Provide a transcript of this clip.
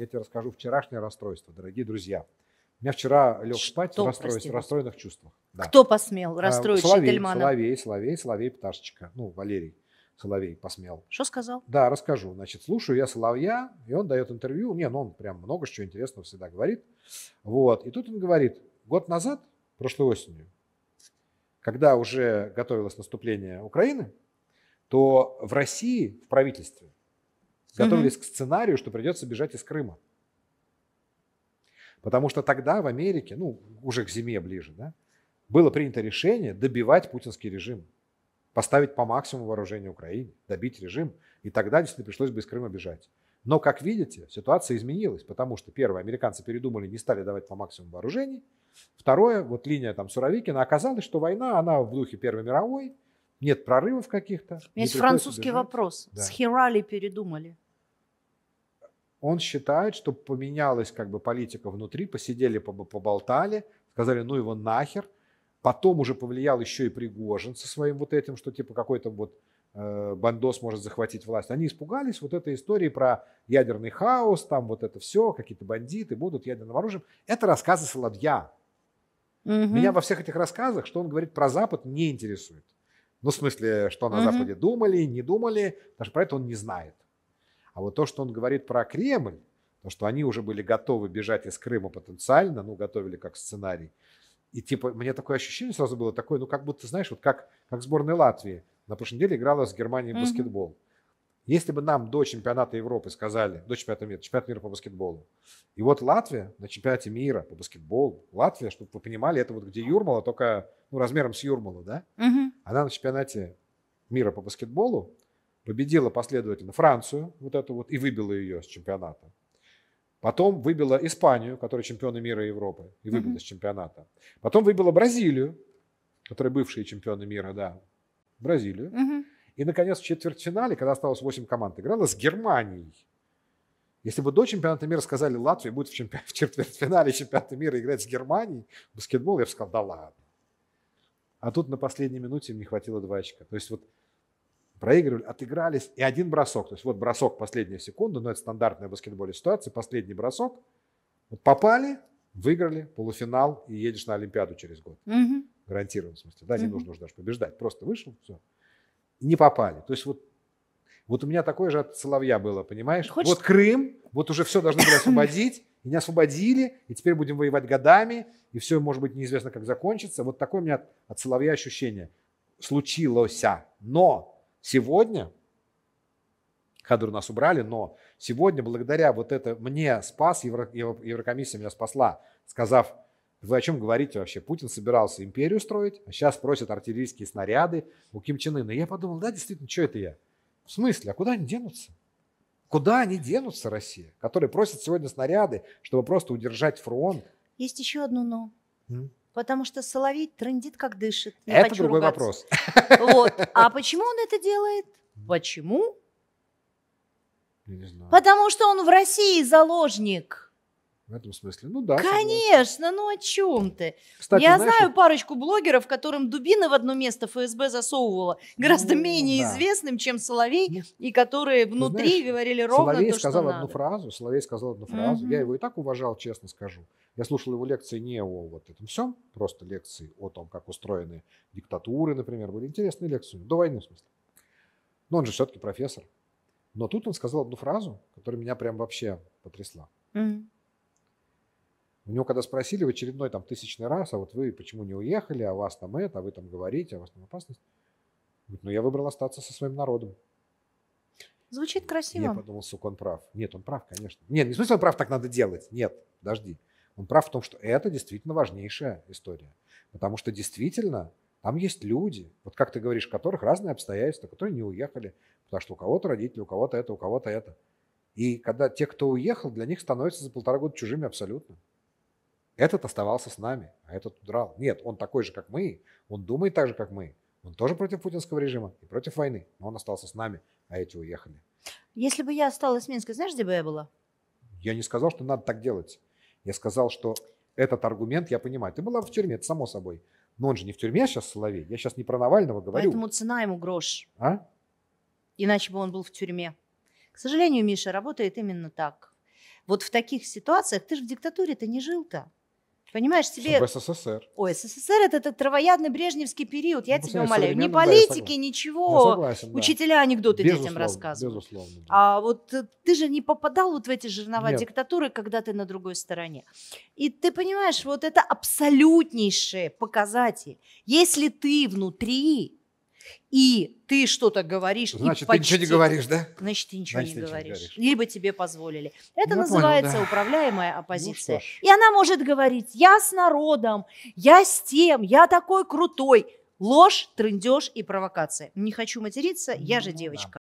Я тебе расскажу вчерашнее расстройство, дорогие друзья. У меня вчера лег Что, в расстройств, расстроенных чувствах. Да. Кто посмел расстроить а, Соловей, Шительмана? Соловей, Соловей, Соловей Пташечка. Ну, Валерий Соловей посмел. Что сказал? Да, расскажу. Значит, слушаю я Соловья, и он дает интервью. Не, ну он прям много чего интересного всегда говорит. Вот. И тут он говорит, год назад, прошлой осенью, когда уже готовилось наступление Украины, то в России, в правительстве, готовились угу. к сценарию, что придется бежать из Крыма. Потому что тогда в Америке, ну, уже к зиме ближе, да, было принято решение добивать путинский режим, поставить по максимуму вооружение Украине, добить режим, и тогда действительно пришлось бы из Крыма бежать. Но, как видите, ситуация изменилась, потому что, первое, американцы передумали, не стали давать по максимуму вооружений. Второе, вот линия там Суровикина, оказалось, что война, она в духе Первой мировой, нет прорывов каких-то. Есть французский бежать. вопрос. Да. С Хирали передумали он считает, что поменялась как бы политика внутри, посидели, поболтали, сказали, ну его нахер. Потом уже повлиял еще и Пригожин со своим вот этим, что типа какой-то вот э, бандос может захватить власть. Они испугались вот этой истории про ядерный хаос, там вот это все, какие-то бандиты будут ядерным оружием. Это рассказы Соловья. Угу. Меня во всех этих рассказах, что он говорит про Запад, не интересует. Ну, в смысле, что на угу. Западе думали, не думали, даже про это он не знает. А вот то, что он говорит про Кремль, то, что они уже были готовы бежать из Крыма потенциально, ну, готовили как сценарий, и типа мне такое ощущение сразу было такое, ну как будто, знаешь, вот как, как сборная Латвии на прошлой неделе играла с Германией в mm-hmm. баскетбол. Если бы нам до чемпионата Европы сказали, до чемпионата мира, чемпионат мира по баскетболу, и вот Латвия на чемпионате мира по баскетболу, Латвия, чтобы вы понимали, это вот где Юрмала, только ну, размером с Юрмалу, да? Mm-hmm. Она на чемпионате мира по баскетболу победила последовательно Францию, вот эту вот, и выбила ее с чемпионата. Потом выбила Испанию, которая чемпионы мира и Европы, и выбила mm-hmm. с чемпионата. Потом выбила Бразилию, которая бывшие чемпионы мира, да, Бразилию. Mm-hmm. И, наконец, в четвертьфинале, когда осталось 8 команд, играла с Германией. Если бы до чемпионата мира сказали, Латвия будет в, чемпи... в четвертьфинале чемпионата мира играть с Германией в баскетбол, я бы сказал, да ладно. А тут на последней минуте мне хватило два очка. То есть вот проигрывали, отыгрались, и один бросок. То есть вот бросок последняя секунда, но это стандартная в баскетболе ситуация, последний бросок. Вот попали, выиграли полуфинал и едешь на Олимпиаду через год. Угу. Гарантированно, в смысле. Да, не угу. нужно уже даже побеждать. Просто вышел, все. не попали. То есть вот вот у меня такое же от Соловья было, понимаешь? Хочешь... Вот Крым, вот уже все должны были освободить, и не освободили, и теперь будем воевать годами, и все, может быть, неизвестно, как закончится. Вот такое у меня от, от Соловья ощущение. Случилось. Но Сегодня, Хадур нас убрали, но сегодня благодаря вот это мне спас, Евро, Еврокомиссия меня спасла, сказав, вы о чем говорите вообще? Путин собирался империю строить, а сейчас просят артиллерийские снаряды у Ким Чен Ына. Я подумал, да, действительно, что это я? В смысле? А куда они денутся? Куда они денутся, Россия, которая просит сегодня снаряды, чтобы просто удержать фронт? Есть еще одно но. М? Потому что соловей трындит, как дышит. Не это другой ругаться. вопрос. Вот. А почему он это делает? Почему? Не знаю. Потому что он в России заложник. В этом смысле, ну да. Конечно, ну о чем ты? Кстати, Я знаешь, знаю парочку блогеров, которым дубины в одно место ФСБ засовывала, гораздо ну, менее да. известным, чем Соловей, ну, и которые внутри знаешь, говорили ровно Соловей то, что сказал надо. одну фразу, Соловей сказал одну фразу. Угу. Я его и так уважал, честно скажу. Я слушал его лекции не о вот этом всем, просто лекции о том, как устроены диктатуры, например, были интересные лекции, до войны в смысле. Но он же все-таки профессор. Но тут он сказал одну фразу, которая меня прям вообще потрясла. mm у него, когда спросили в очередной там тысячный раз, а вот вы почему не уехали, а вас там это, а вы там говорите, а вас там опасность. Говорит, ну я выбрал остаться со своим народом. Звучит красиво. Я подумал, сука, он прав. Нет, он прав, конечно. Нет, не в смысле он прав, так надо делать. Нет, подожди. Он прав в том, что это действительно важнейшая история. Потому что действительно там есть люди, вот как ты говоришь, которых разные обстоятельства, которые не уехали, потому что у кого-то родители, у кого-то это, у кого-то это. И когда те, кто уехал, для них становится за полтора года чужими абсолютно. Этот оставался с нами, а этот удрал. Нет, он такой же, как мы, он думает так же, как мы. Он тоже против путинского режима и против войны, но он остался с нами, а эти уехали. Если бы я осталась в Минске, знаешь, где бы я была? Я не сказал, что надо так делать. Я сказал, что этот аргумент я понимаю. Ты была в тюрьме, это само собой. Но он же не в тюрьме сейчас, Соловей. Я сейчас не про Навального говорю. Поэтому цена ему грош. А? Иначе бы он был в тюрьме. К сожалению, Миша, работает именно так. Вот в таких ситуациях, ты же в диктатуре-то не жил-то. Понимаешь, тебе... Чтобы СССР. Ой, СССР это этот травоядный брежневский период, я ну, тебя умоляю. Ни политики, да, ничего. Я согласен, да. Учителя анекдоты безусловно, детям рассказывают. Безусловно. Да. А вот э, ты же не попадал вот в эти жернова Нет. диктатуры, когда ты на другой стороне. И ты понимаешь, вот это абсолютнейший показатель. Если ты внутри, и ты что-то говоришь. Значит, и почти... ты ничего не говоришь, да? Значит, ты ничего, Значит, не, ты говоришь. ничего говоришь. Либо тебе позволили. Это ну, называется понял, да. управляемая ну оппозиция. Ну, и она может говорить, я с народом, я с тем, я такой крутой. Ложь, трендеж и провокация. Не хочу материться, я же ну девочка. Да.